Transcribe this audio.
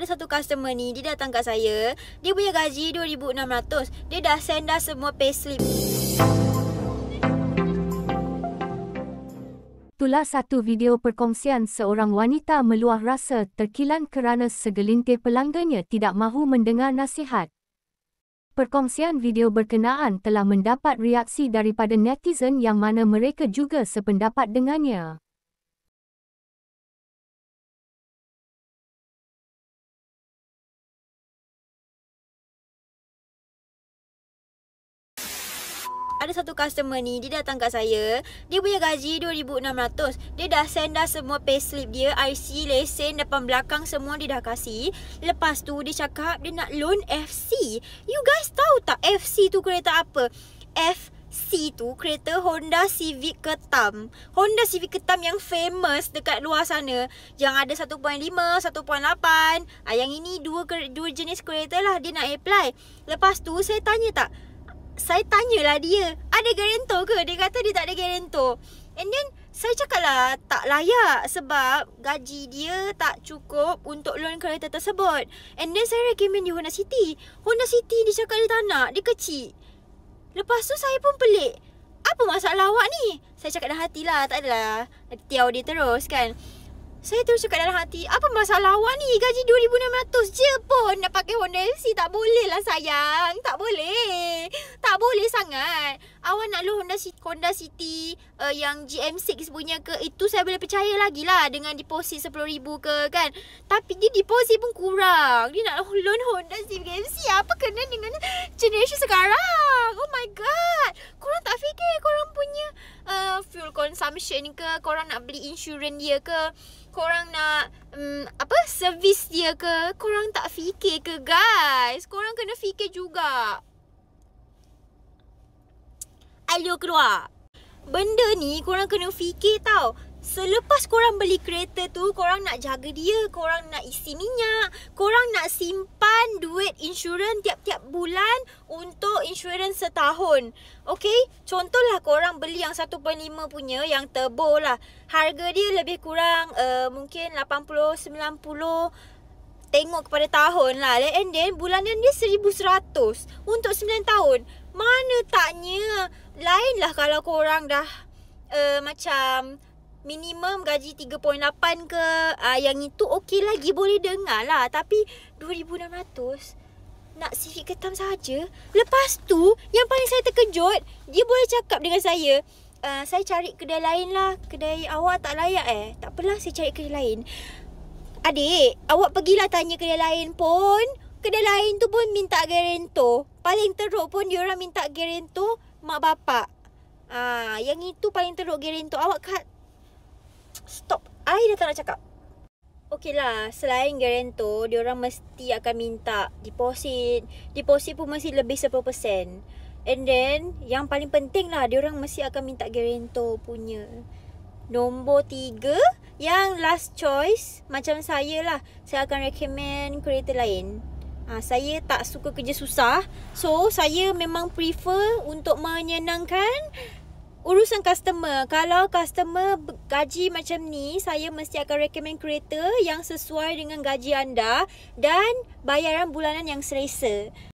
ada satu customer ni dia datang kat saya dia punya gaji 2600 dia dah send dah semua payslip Itulah satu video perkongsian seorang wanita meluah rasa terkilan kerana segelintir pelanggannya tidak mahu mendengar nasihat. Perkongsian video berkenaan telah mendapat reaksi daripada netizen yang mana mereka juga sependapat dengannya. ada satu customer ni dia datang kat saya dia punya gaji 2600 dia dah send dah semua payslip dia IC lesen depan belakang semua dia dah kasi lepas tu dia cakap dia nak loan FC you guys tahu tak FC tu kereta apa F C tu kereta Honda Civic ketam. Honda Civic ketam yang famous dekat luar sana. Yang ada 1.5, 1.8. Ah, yang ini dua, dua jenis kereta lah dia nak apply. Lepas tu saya tanya tak, saya tanyalah dia, ada guarantor ke? Dia kata dia tak ada guarantor. And then, saya cakap lah tak layak sebab gaji dia tak cukup untuk loan kereta tersebut. And then, saya recommend dia Honda City. Honda City dia cakap dia tak nak, dia kecil. Lepas tu, saya pun pelik. Apa masalah awak ni? Saya cakap dah hatilah, tak adalah. Tiaw dia terus kan. Saya terus cakap dalam hati, apa masalah awak ni? Gaji RM2,600 je pun nak pakai Honda LC. Tak boleh lah sayang. Tak boleh. Tak boleh sangat. Awak nak lu Honda City, Honda City uh, yang GM6 punya ke? Itu saya boleh percaya lagi lah dengan deposit RM10,000 ke kan? Tapi dia deposit pun kurang. Dia nak loan Honda City GMC. Apa kena dengan generation sekarang? ni ke korang nak beli insurans dia ke korang nak um, apa servis dia ke korang tak fikir ke guys korang kena fikir juga Ayo keluar Benda ni korang kena fikir tau Selepas korang beli kereta tu, korang nak jaga dia, korang nak isi minyak, korang nak simpan duit insurans tiap-tiap bulan untuk insurans setahun. Okay, contohlah korang beli yang 1.5 punya, yang turbo lah. Harga dia lebih kurang uh, mungkin 80-90 tengok kepada tahun lah. And then bulanan dia 1,100 untuk 9 tahun. Mana taknya lainlah kalau korang dah uh, macam minimum gaji 3.8 ke uh, yang itu okey lagi boleh dengar lah tapi 2600 nak sifit ketam saja lepas tu yang paling saya terkejut dia boleh cakap dengan saya uh, saya cari kedai lain lah kedai awak tak layak eh tak apalah saya cari kedai lain adik awak pergilah tanya kedai lain pun kedai lain tu pun minta gerento paling teruk pun dia orang minta gerento mak bapak Ah, yang itu paling teruk gerento awak kat stop I dah tak nak cakap Okay lah, selain guarantor, orang mesti akan minta deposit. Deposit pun mesti lebih 10%. And then, yang paling penting lah, orang mesti akan minta guarantor punya. Nombor tiga, yang last choice, macam saya lah. Saya akan recommend kereta lain. Ha, saya tak suka kerja susah. So, saya memang prefer untuk menyenangkan urusan customer. Kalau customer gaji macam ni, saya mesti akan recommend kereta yang sesuai dengan gaji anda dan bayaran bulanan yang selesa.